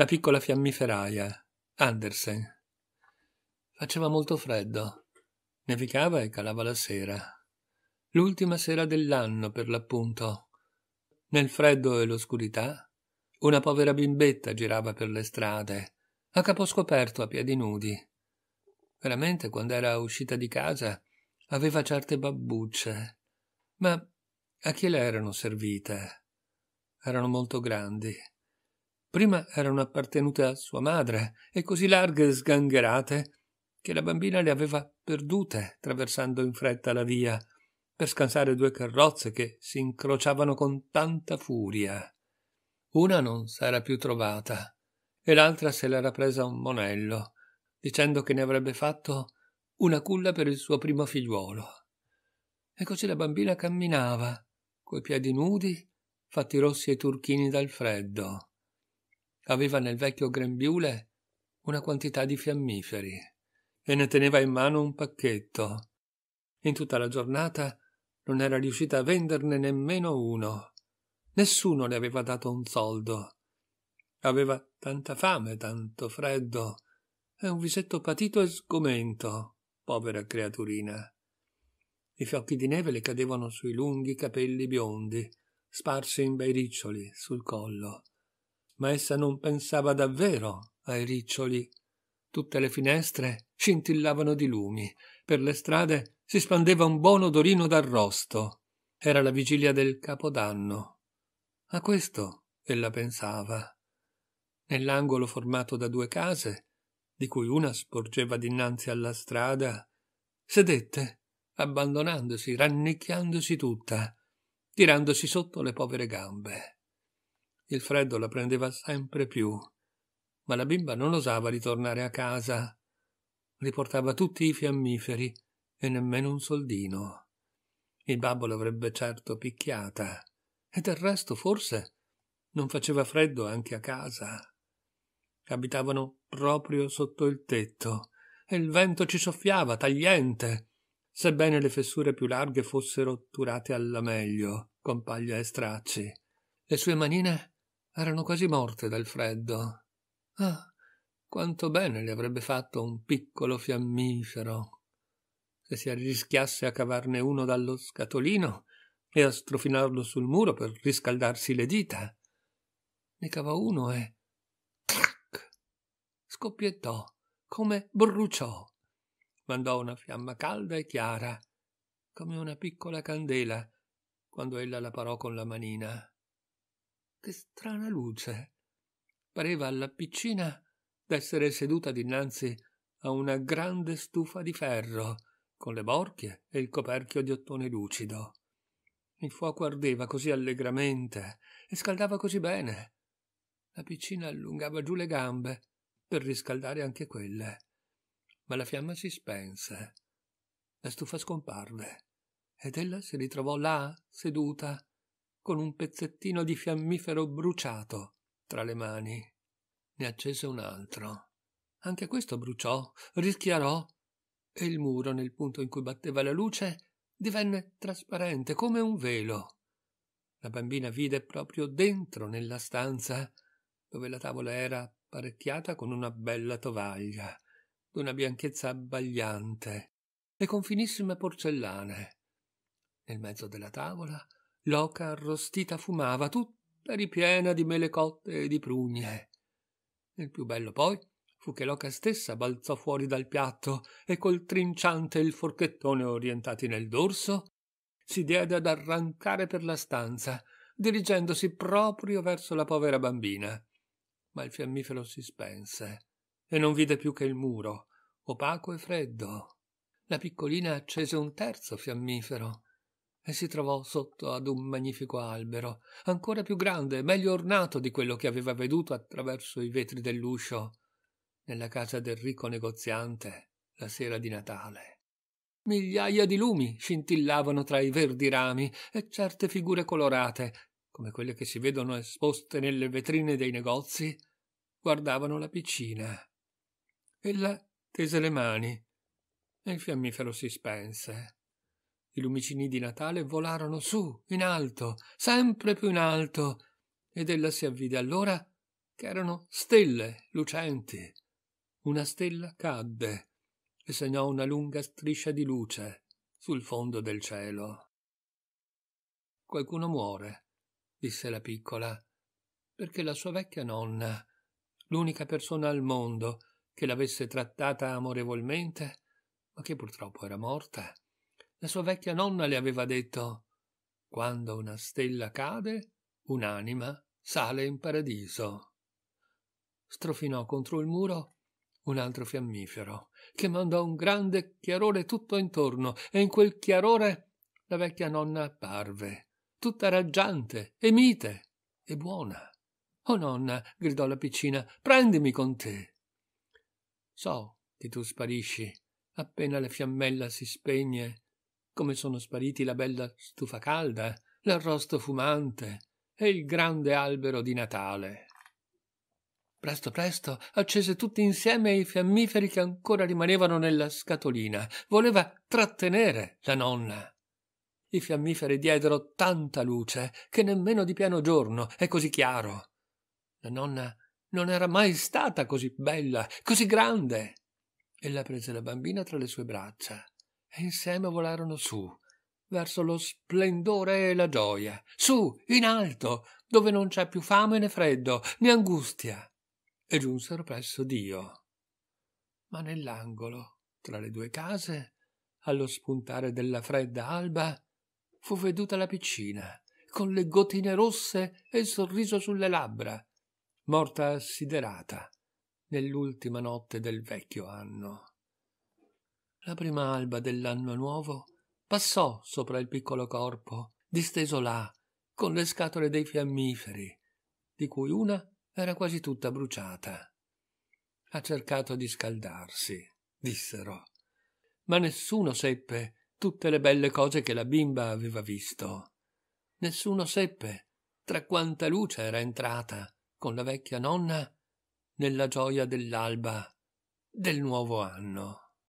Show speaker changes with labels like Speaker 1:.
Speaker 1: la piccola fiammiferaia, Andersen. Faceva molto freddo. Nevicava e calava la sera. L'ultima sera dell'anno, per l'appunto. Nel freddo e l'oscurità, una povera bimbetta girava per le strade, a capo scoperto, a piedi nudi. Veramente, quando era uscita di casa, aveva certe babbucce. Ma a chi le erano servite? Erano molto grandi Prima erano appartenute a sua madre e così larghe e sgangherate che la bambina le aveva perdute attraversando in fretta la via per scansare due carrozze che si incrociavano con tanta furia. Una non s'era più trovata e l'altra se l'era presa un monello, dicendo che ne avrebbe fatto una culla per il suo primo figliuolo. E così la bambina camminava, coi piedi nudi, fatti rossi e turchini dal freddo aveva nel vecchio grembiule una quantità di fiammiferi e ne teneva in mano un pacchetto. In tutta la giornata non era riuscita a venderne nemmeno uno. Nessuno le aveva dato un soldo. Aveva tanta fame, tanto freddo e un visetto patito e sgomento, povera creaturina. I fiocchi di neve le cadevano sui lunghi capelli biondi, sparsi in bei riccioli sul collo ma essa non pensava davvero ai riccioli. Tutte le finestre scintillavano di lumi, per le strade si spandeva un buon odorino d'arrosto. Era la vigilia del Capodanno. A questo ella pensava. Nell'angolo formato da due case, di cui una sporgeva dinanzi alla strada, sedette, abbandonandosi, rannicchiandosi tutta, tirandosi sotto le povere gambe. Il freddo la prendeva sempre più, ma la bimba non osava ritornare a casa. Riportava tutti i fiammiferi e nemmeno un soldino. Il babbo l'avrebbe certo picchiata, e del resto forse non faceva freddo anche a casa. Abitavano proprio sotto il tetto, e il vento ci soffiava, tagliente, sebbene le fessure più larghe fossero otturate alla meglio, con paglia e stracci. Le sue manine erano quasi morte dal freddo. Ah, quanto bene le avrebbe fatto un piccolo fiammifero. Se si arrischiasse a cavarne uno dallo scatolino e a strofinarlo sul muro per riscaldarsi le dita. Ne cavò uno e crac! scoppiettò come bruciò. Mandò una fiamma calda e chiara, come una piccola candela, quando ella la parò con la manina che strana luce. Pareva alla piccina d'essere seduta dinanzi a una grande stufa di ferro, con le borchie e il coperchio di ottone lucido. Il fuoco ardeva così allegramente e scaldava così bene. La piccina allungava giù le gambe per riscaldare anche quelle. Ma la fiamma si spense. La stufa scomparve ed ella si ritrovò là, seduta, con un pezzettino di fiammifero bruciato tra le mani. Ne accese un altro. Anche questo bruciò, rischiarò, e il muro, nel punto in cui batteva la luce, divenne trasparente come un velo. La bambina vide proprio dentro nella stanza, dove la tavola era apparecchiata con una bella tovaglia, d'una bianchezza abbagliante, e con finissime porcellane. Nel mezzo della tavola l'oca arrostita fumava, tutta ripiena di mele cotte e di prugne. Il più bello poi fu che l'oca stessa balzò fuori dal piatto e col trinciante e il forchettone orientati nel dorso si diede ad arrancare per la stanza, dirigendosi proprio verso la povera bambina. Ma il fiammifero si spense e non vide più che il muro, opaco e freddo. La piccolina accese un terzo fiammifero e si trovò sotto ad un magnifico albero, ancora più grande e meglio ornato di quello che aveva veduto attraverso i vetri dell'uscio, nella casa del ricco negoziante la sera di Natale. Migliaia di lumi scintillavano tra i verdi rami e certe figure colorate, come quelle che si vedono esposte nelle vetrine dei negozi, guardavano la piccina. Ella tese le mani e il fiammifero si spense. I lumicini di Natale volarono su, in alto, sempre più in alto, ed ella si avvide allora che erano stelle lucenti. Una stella cadde e segnò una lunga striscia di luce sul fondo del cielo. Qualcuno muore, disse la piccola, perché la sua vecchia nonna, l'unica persona al mondo che l'avesse trattata amorevolmente, ma che purtroppo era morta, la sua vecchia nonna le aveva detto Quando una stella cade, un'anima sale in paradiso. Strofinò contro il muro un altro fiammifero, che mandò un grande chiarore tutto intorno, e in quel chiarore la vecchia nonna apparve, tutta raggiante e mite e buona. Oh nonna, gridò la piccina, prendimi con te. So che tu sparisci appena la fiammella si spegne come sono spariti la bella stufa calda, l'arrosto fumante e il grande albero di Natale. Presto presto accese tutti insieme i fiammiferi che ancora rimanevano nella scatolina. Voleva trattenere la nonna. I fiammiferi diedero tanta luce che nemmeno di piano giorno è così chiaro. La nonna non era mai stata così bella, così grande. Ella prese la bambina tra le sue braccia e insieme volarono su, verso lo splendore e la gioia, su, in alto, dove non c'è più fame né freddo né angustia, e giunsero presso Dio. Ma nell'angolo, tra le due case, allo spuntare della fredda alba, fu veduta la piccina, con le gotine rosse e il sorriso sulle labbra, morta assiderata nell'ultima notte del vecchio anno. La prima alba dell'anno nuovo passò sopra il piccolo corpo, disteso là, con le scatole dei fiammiferi, di cui una era quasi tutta bruciata. Ha cercato di scaldarsi, dissero, ma nessuno seppe tutte le belle cose che la bimba aveva visto. Nessuno seppe tra quanta luce era entrata con la vecchia nonna nella gioia dell'alba del nuovo anno.